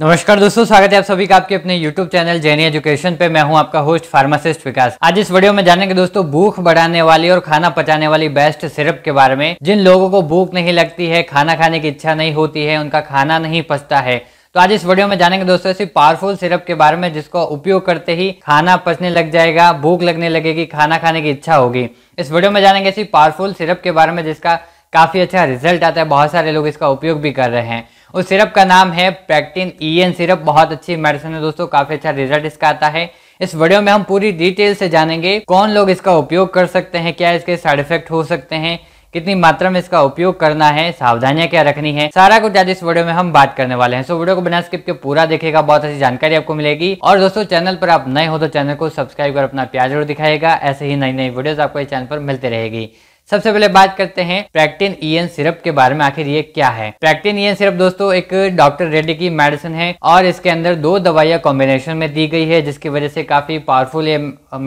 नमस्कार दोस्तों स्वागत है आप सभी का आपके अपने YouTube चैनल जैनी एजुकेशन पे मैं हूं आपका होस्ट फार्मासिस्ट विकास आज इस वीडियो में जानेंगे दोस्तों भूख बढ़ाने वाली और खाना पचाने वाली बेस्ट सिरप के बारे में जिन लोगों को भूख नहीं लगती है खाना खाने की इच्छा नहीं होती है उनका खाना नहीं पचता है तो आज इस वीडियो में जानेंगे दोस्तों ऐसी पावरफुल सिरप के बारे में जिसको उपयोग करते ही खाना पचने लग जाएगा भूख लगने लगेगी खाना खाने की इच्छा होगी इस वीडियो में जानेंगे ऐसी पावरफुल सिरप के बारे में जिसका काफी अच्छा रिजल्ट आता है बहुत सारे लोग इसका उपयोग भी कर रहे हैं उस सिरप का नाम है पैक्टिन ई एन सिरप बहुत अच्छी मेडिसिन है दोस्तों काफी अच्छा रिजल्ट इसका आता है इस वीडियो में हम पूरी डिटेल से जानेंगे कौन लोग इसका उपयोग कर सकते हैं क्या इसके साइड इफेक्ट हो सकते हैं कितनी मात्रा में इसका उपयोग करना है सावधानियां क्या रखनी है सारा कुछ आज इस वीडियो में हम बात करने वाले हैं सो वीडियो को बिना स्किप के पूरा देखेगा बहुत अच्छी जानकारी आपको मिलेगी और दोस्तों चैनल पर आप नए हो तो चैनल को सब्सक्राइब कर अपना प्यार जरूर दिखाएगा ऐसे ही नई नई वीडियो आपको इस चैनल पर मिलते रहेगी सबसे पहले बात करते हैं प्रैक्टिन ईएन सिरप के बारे में आखिर ये क्या है प्रैक्टिन ईएन सिरप दोस्तों एक डॉक्टर रेड्डी की मेडिसिन है और इसके अंदर दो दवाइयां कॉम्बिनेशन में दी गई है जिसकी वजह से काफी पावरफुल ये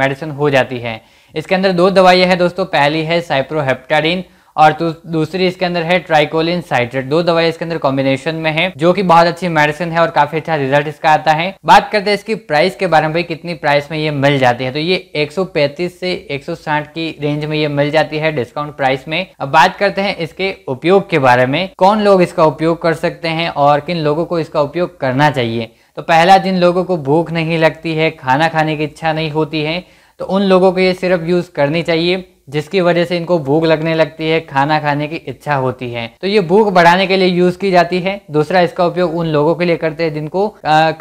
मेडिसिन हो जाती है इसके अंदर दो दवाइयां हैं दोस्तों पहली है साइप्रोहेप्टाडिन और तो दूसरी इसके अंदर है ट्राइकोलिन साइट्रेट दो दवाई इसके अंदर कॉम्बिनेशन में है जो कि बहुत अच्छी मेडिसिन है और काफी अच्छा रिजल्ट इसका आता है बात करते हैं इसकी प्राइस के बारे में भाई कितनी प्राइस में ये मिल जाती है तो ये 135 से 160 की रेंज में ये मिल जाती है डिस्काउंट प्राइस में अब बात करते हैं इसके उपयोग के बारे में कौन लोग इसका उपयोग कर सकते हैं और किन लोगों को इसका उपयोग करना चाहिए तो पहला जिन लोगों को भूख नहीं लगती है खाना खाने की इच्छा नहीं होती है तो उन लोगों को ये सिर्फ यूज़ करनी चाहिए जिसकी वजह से इनको भूख लगने लगती है खाना खाने की इच्छा होती है तो ये भूख बढ़ाने के लिए यूज की जाती है दूसरा इसका उपयोग उन लोगों के लिए करते हैं जिनको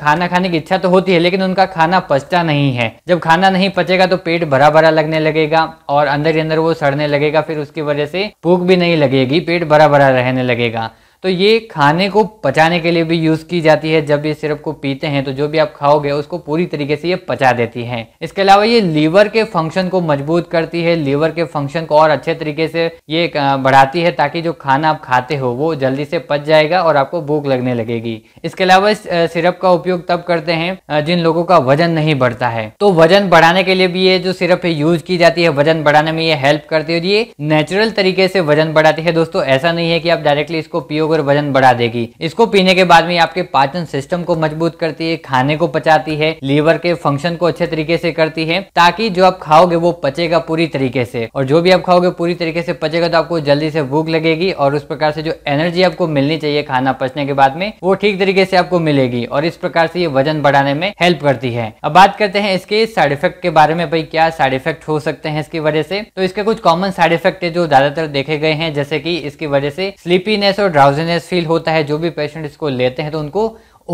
खाना खाने की इच्छा तो होती है लेकिन उनका खाना पचता नहीं है जब खाना नहीं पचेगा तो पेट भरा भरा लगने लगेगा और अंदर ही अंदर वो सड़ने लगेगा फिर उसकी वजह से भूख भी नहीं लगेगी पेट भरा भरा रहने लगेगा तो ये खाने को पचाने के लिए भी यूज़ की जाती है जब ये सिरप को पीते हैं तो जो भी आप खाओगे उसको पूरी तरीके से ये पचा देती है इसके अलावा ये लीवर के फंक्शन को मजबूत करती है लीवर के फंक्शन को और अच्छे तरीके से ये बढ़ाती है ताकि जो खाना आप खाते हो वो जल्दी से पच जाएगा और आपको भूख लगने लगेगी इसके अलावा इस सिरप का उपयोग तब करते हैं जिन लोगों का वजन नहीं बढ़ता है तो वजन बढ़ाने के लिए भी ये जो सिरप है यूज की जाती है वजन बढ़ाने में ये हेल्प करती है और ये नेचुरल तरीके से वजन बढ़ाती है दोस्तों ऐसा नहीं है कि आप डायरेक्टली इसको पियो होकर वजन बढ़ा देगी इसको पीने के बाद में आपके पाचन सिस्टम को मजबूत करती है खाने को पचाती है लीवर के फंक्शन को अच्छे तरीके से करती है ताकि जो आप खाओगे वो पचेगा पूरी तरीके से और जो भी आप खाओगे पूरी तरीके से पचेगा तो आपको जल्दी से भूख लगेगी और उस प्रकार से जो एनर्जी आपको मिलनी चाहिए खाना पचने के बाद में वो ठीक तरीके से आपको मिलेगी और इस प्रकार से ये वजन बढ़ाने में हेल्प करती है अब बात करते हैं इसके साइड इफेक्ट के बारे में भाई क्या साइड इफेक्ट हो सकते हैं इसकी वजह से तो इसके कुछ कॉमन साइड इफेक्ट है जो ज्यादातर देखे गए हैं जैसे कि इसकी वजह से स्लीपीनेस और ड्राउज ड्राउजीनेस फील होता है जो भी पेशेंट इसको लेते हैं तो उनको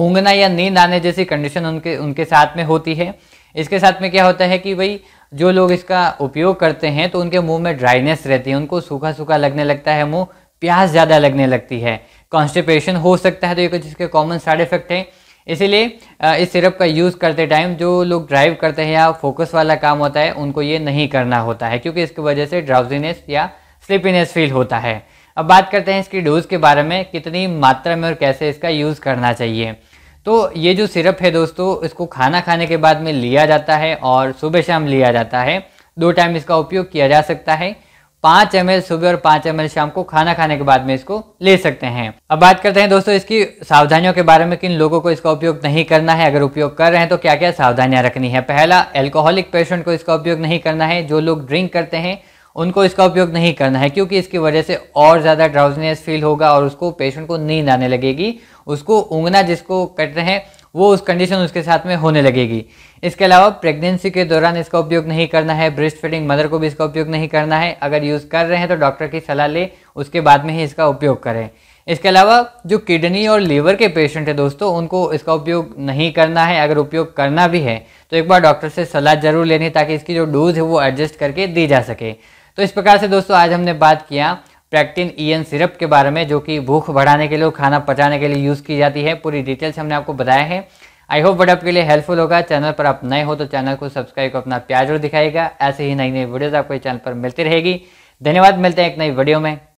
ऊँगना या नींद आने जैसी कंडीशन उनके उनके साथ में होती है इसके साथ में क्या होता है कि भाई जो लोग इसका उपयोग करते हैं तो उनके मुंह में ड्राइनेस रहती है उनको सूखा सूखा लगने लगता है मुंह प्यास ज़्यादा लगने लगती है कॉन्स्टिपेशन हो सकता है तो ये कुछ इसके कॉमन साइड इफेक्ट हैं इसीलिए इस सिरप का यूज़ करते टाइम जो लोग ड्राइव करते हैं या फोकस वाला काम होता है उनको ये नहीं करना होता है क्योंकि इसकी वजह से ड्राउजीनेस या स्लीपीनेस फील होता है अब बात करते हैं इसकी डोज के बारे में कितनी मात्रा में और कैसे इसका यूज़ करना चाहिए तो ये जो सिरप है दोस्तों इसको खाना खाने के बाद में लिया जाता है और सुबह शाम लिया जाता है दो टाइम इसका उपयोग किया जा सकता है पाँच एम सुबह और पाँच एम शाम को खाना खाने के बाद में इसको ले सकते हैं अब बात करते हैं दोस्तों इसकी सावधानियों के बारे में किन लोगों को इसका उपयोग नहीं करना है अगर उपयोग कर रहे हैं तो क्या क्या सावधानियां रखनी है पहला एल्कोहलिक पेशेंट को इसका उपयोग नहीं करना है जो लोग ड्रिंक करते हैं उनको इसका उपयोग नहीं करना है क्योंकि इसकी वजह से और ज़्यादा ड्राउजनेस फील होगा और उसको पेशेंट को नींद आने लगेगी उसको उंगना जिसको कट रहे हैं वो उस कंडीशन उसके साथ में होने लगेगी इसके अलावा प्रेगनेंसी के दौरान इसका उपयोग नहीं करना है ब्रेस्ट फीडिंग मदर को भी इसका उपयोग नहीं करना है अगर यूज़ कर रहे हैं तो डॉक्टर की सलाह ले उसके बाद में ही इसका उपयोग करें इसके अलावा जो किडनी और लीवर के पेशेंट है दोस्तों उनको इसका उपयोग नहीं करना है अगर उपयोग करना भी है तो एक बार डॉक्टर से सलाह जरूर लेनी ताकि इसकी जो डोज है वो एडजस्ट करके दी जा सके तो इस प्रकार से दोस्तों आज हमने बात किया प्रैक्टिन ईएन सिरप के बारे में जो कि भूख बढ़ाने के लिए खाना पचाने के लिए यूज़ की जाती है पूरी डिटेल्स हमने आपको बताया है आई होप बट आपके लिए हेल्पफुल होगा चैनल पर आप नए हो तो चैनल को सब्सक्राइब कर अपना प्यार जरूर दिखाएगा ऐसे ही नई नई वीडियोज़ आपको चैनल पर मिलती रहेगी धन्यवाद मिलते हैं एक नई वीडियो में